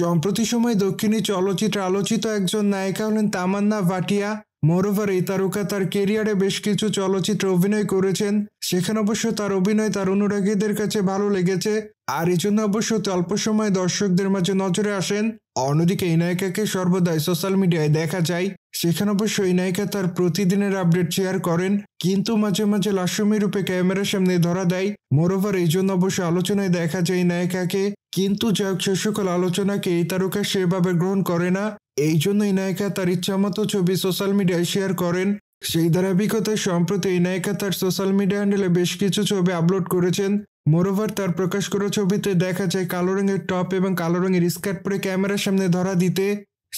সম্প্রতি সময়ে দক্ষিণী চলচ্চিত্রে আলোচিত একজন নায়িকা হলেন তামান্না ভাটিয়া মোরওভার এই তারকা তার কেরিয়ারে বেশ কিছু চলচ্চিত্রে অভিনয় করেছেন সেখানে অবশ্য তার অভিনয় তার অনুরাগীদের কাছে ভালো লেগেছে আর এই জন্য অবশ্য অল্প সময়ে দর্শকদের মাঝে নজরে আসেন অন্যদিকে এই নায়িকাকে সর্বদাই সোশ্যাল মিডিয়ায় দেখা যায় সেখানে অবশ্য এই নায়িকা তার প্রতিদিনের আপডেট শেয়ার করেন কিন্তু মাঝে মাঝে লাশমি রূপে ক্যামেরার সামনে ধরা দেয় মোরওভার এই জন্য অবশ্য আলোচনায় দেখা যায় এই নায়িকাকে কিন্তু যাক সকল আলোচনাকে এই তারকা সেভাবে গ্রহণ করে না এই জন্যই নায়িকা তার ইচ্ছামতো ছবি সোশ্যাল মিডিয়ায় শেয়ার করেন সেই ধারাবাহিকতায় সম্প্রতি এই নায়িকা তার সোশ্যাল মিডিয়া হ্যান্ডেলে বেশ কিছু ছবি আপলোড করেছেন মোরোভার তার প্রকাশ করা ছবিতে দেখা যায় কালো রঙের টপ এবং কালো রঙের স্কার্ট পরে ক্যামেরার সামনে ধরা দিতে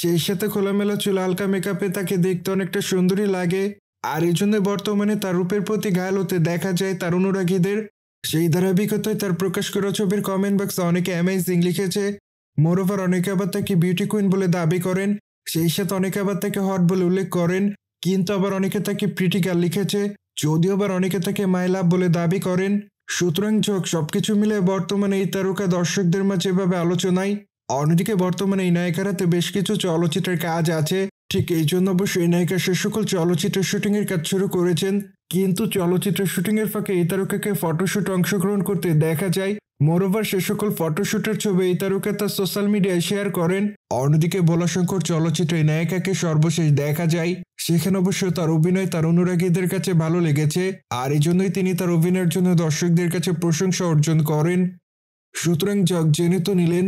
সেই সাথে খোলামেলা চুল হালকা মেকআপে তাকে দেখতে অনেকটা সুন্দরী লাগে আর এই জন্য বর্তমানে তার রূপের প্রতি ঘায়াল হতে দেখা যায় তার অনুরাগীদের সেই ধারাবাহিকতায় তার প্রকাশ করা ছবির কমেন্ট বক্সে অনেকে অ্যামেজিং লিখেছে মোরোভার অনেকে আবার তাকে বিউটি কুইন বলে দাবি করেন সেই সাথে অনেকে আবার তাকে হট বলে উল্লেখ করেন কিন্তু আবার অনেকে তাকে প্রিটি লিখেছে যদিও আবার অনেকে তাকে মাই লাভ বলে দাবি করেন সুতরাং ঝোঁক সবকিছু মিলে বর্তমানে এই তারকা দর্শকদের মাঝে এভাবে আলোচনায় অন্যদিকে বর্তমানে এই নায়িকারাতে বেশ কিছু চলচ্চিত্রের কাজ আছে ঠিক এই জন্য অবশ্য এই নায়িকা সে সকল চলচ্চিত্র শুটিংয়ের কাজ শুরু করেছেন কিন্তু চলচ্চিত্র এর ফাঁকে এই তারকাকে ফটোশ্যুট অংশগ্রহণ করতে দেখা যায় মোরোভার সে সকল ফটোশ্যুটের ছবি এই তারকা তার সোশ্যাল মিডিয়ায় শেয়ার করেন অন্যদিকে চলচ্চিত্র চলচ্চিত্রে নায়িকাকে সর্বশেষ দেখা যায় সেখানে অবশ্য তার অভিনয় তার অনুরাগীদের কাছে ভালো লেগেছে আর এই জন্যই তিনি তার অভিনয়ের জন্য দর্শকদের কাছে প্রশংসা অর্জন করেন সুতরাং জগ জেনে তো নিলেন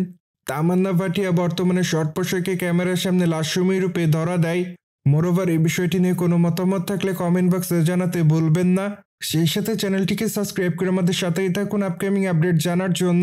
তামান্না ভাটিয়া বর্তমানে শর্ট পোশাকে ক্যামেরার সামনে সময় রূপে ধরা দেয় মোরওভার এই বিষয়টি নিয়ে কোনো মতামত থাকলে কমেন্ট বক্সে জানাতে ভুলবেন না সেই সাথে চ্যানেলটিকে সাবস্ক্রাইব করে আমাদের সাথেই থাকুন আপকামিং আপডেট জানার জন্য